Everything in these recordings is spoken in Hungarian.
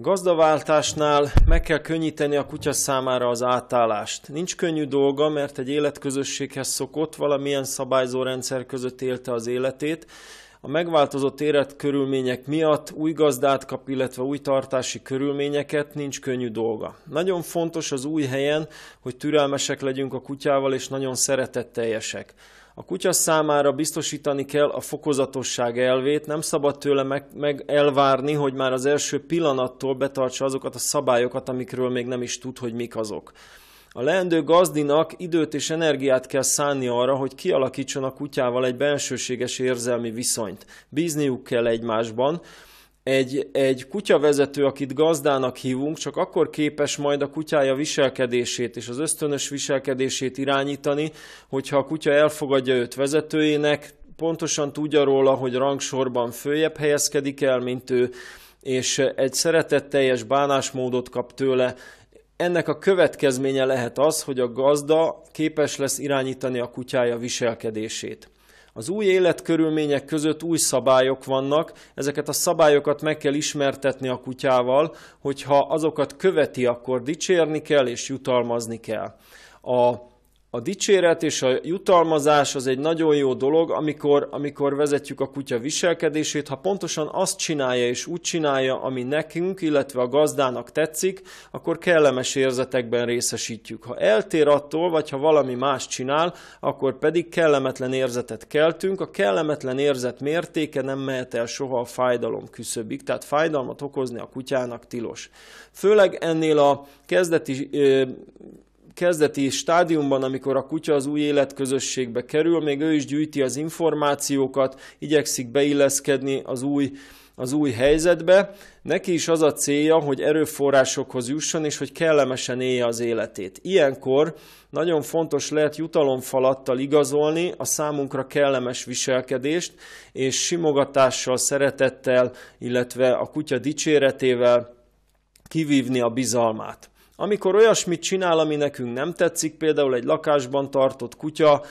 Gazdaváltásnál meg kell könnyíteni a kutya számára az átállást. Nincs könnyű dolga, mert egy életközösséghez szokott, valamilyen szabályzórendszer között élte az életét, a megváltozott életkörülmények miatt új gazdát kap, illetve új tartási körülményeket nincs könnyű dolga. Nagyon fontos az új helyen, hogy türelmesek legyünk a kutyával és nagyon szeretetteljesek. A kutya számára biztosítani kell a fokozatosság elvét, nem szabad tőle meg, meg elvárni, hogy már az első pillanattól betartsa azokat a szabályokat, amikről még nem is tud, hogy mik azok. A leendő gazdinak időt és energiát kell szánni arra, hogy kialakítson a kutyával egy bensőséges érzelmi viszonyt. Bízniuk kell egymásban, egy, egy kutyavezető, akit gazdának hívunk, csak akkor képes majd a kutyája viselkedését és az ösztönös viselkedését irányítani, hogyha a kutya elfogadja őt vezetőjének, pontosan tudja róla, hogy rangsorban följebb helyezkedik el, mint ő, és egy szeretetteljes bánásmódot kap tőle, ennek a következménye lehet az, hogy a gazda képes lesz irányítani a kutyája viselkedését. Az új életkörülmények között új szabályok vannak, ezeket a szabályokat meg kell ismertetni a kutyával, hogyha azokat követi, akkor dicsérni kell és jutalmazni kell. A a dicséret és a jutalmazás az egy nagyon jó dolog, amikor, amikor vezetjük a kutya viselkedését. Ha pontosan azt csinálja és úgy csinálja, ami nekünk, illetve a gazdának tetszik, akkor kellemes érzetekben részesítjük. Ha eltér attól, vagy ha valami más csinál, akkor pedig kellemetlen érzetet keltünk. A kellemetlen érzet mértéke nem mehet el soha a fájdalom küszöbig, tehát fájdalmat okozni a kutyának tilos. Főleg ennél a kezdeti kezdeti stádiumban, amikor a kutya az új életközösségbe kerül, még ő is gyűjti az információkat, igyekszik beilleszkedni az új az új helyzetbe. Neki is az a célja, hogy erőforrásokhoz jusson, és hogy kellemesen élje az életét. Ilyenkor nagyon fontos lehet jutalomfalattal igazolni a számunkra kellemes viselkedést, és simogatással, szeretettel, illetve a kutya dicséretével kivívni a bizalmát. Amikor olyasmit csinál, ami nekünk nem tetszik, például egy lakásban tartott kutya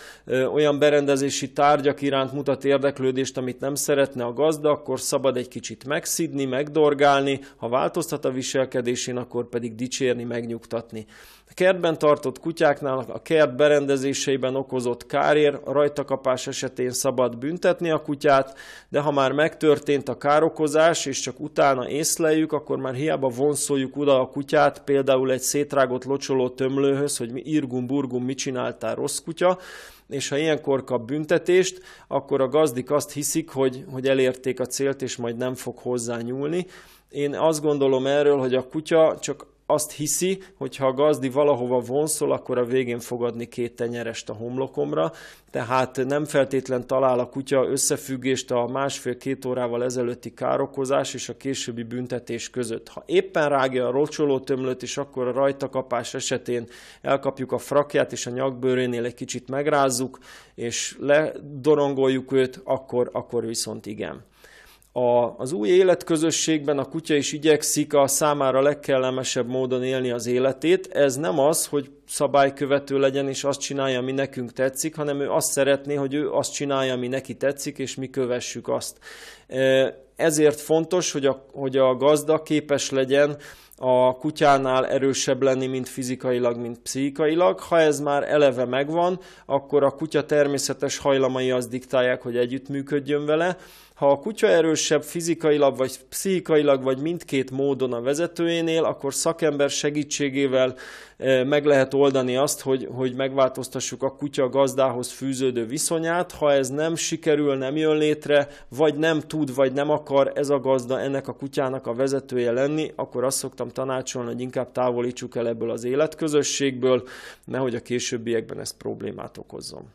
olyan berendezési tárgyak iránt mutat érdeklődést, amit nem szeretne a gazda, akkor szabad egy kicsit megszidni, megdorgálni, ha változtat a viselkedésén, akkor pedig dicsérni, megnyugtatni. A kertben tartott kutyáknál a kert berendezéseiben okozott kárér rajtakapás esetén szabad büntetni a kutyát, de ha már megtörtént a károkozás, és csak utána észleljük, akkor már hiába vonszoljuk oda a kutyát, például egy egy szétrágott, locsoló tömlőhöz, hogy mi irgum-burgum mit csináltál, rossz kutya, és ha ilyenkor kap büntetést, akkor a gazdik azt hiszik, hogy, hogy elérték a célt, és majd nem fog hozzá nyúlni. Én azt gondolom erről, hogy a kutya csak azt hiszi, hogy ha a gazdi valahova vonszol, akkor a végén fogadni két tenyerest a homlokomra, tehát nem feltétlen talál a kutya összefüggést a másfél-két órával ezelőtti károkozás és a későbbi büntetés között. Ha éppen rágja a rocsoló tömlöt, és akkor a rajtakapás esetén elkapjuk a frakját, és a nyakbőrénél egy kicsit megrázzuk, és ledorongoljuk őt, akkor, akkor viszont igen. A, az új életközösségben a kutya is igyekszik a számára legkellemesebb módon élni az életét. Ez nem az, hogy szabálykövető legyen és azt csinálja, ami nekünk tetszik, hanem ő azt szeretné, hogy ő azt csinálja, ami neki tetszik, és mi kövessük azt. Ezért fontos, hogy a, hogy a gazda képes legyen a kutyánál erősebb lenni, mint fizikailag, mint pszichikailag. Ha ez már eleve megvan, akkor a kutya természetes hajlamai az diktálják, hogy együttműködjön vele. Ha a kutya erősebb fizikailag, vagy pszichikailag, vagy mindkét módon a vezetőjénél, akkor szakember segítségével e, meg lehet oldani azt, hogy, hogy megváltoztassuk a kutya gazdához fűződő viszonyát. Ha ez nem sikerül, nem jön létre, vagy nem tud, vagy nem akar ez a gazda ennek a kutyának a vezetője lenni, akkor azt szoktam szoktam tanácsolni, hogy inkább távolítsuk el ebből az életközösségből, nehogy a későbbiekben ez problémát okozzon.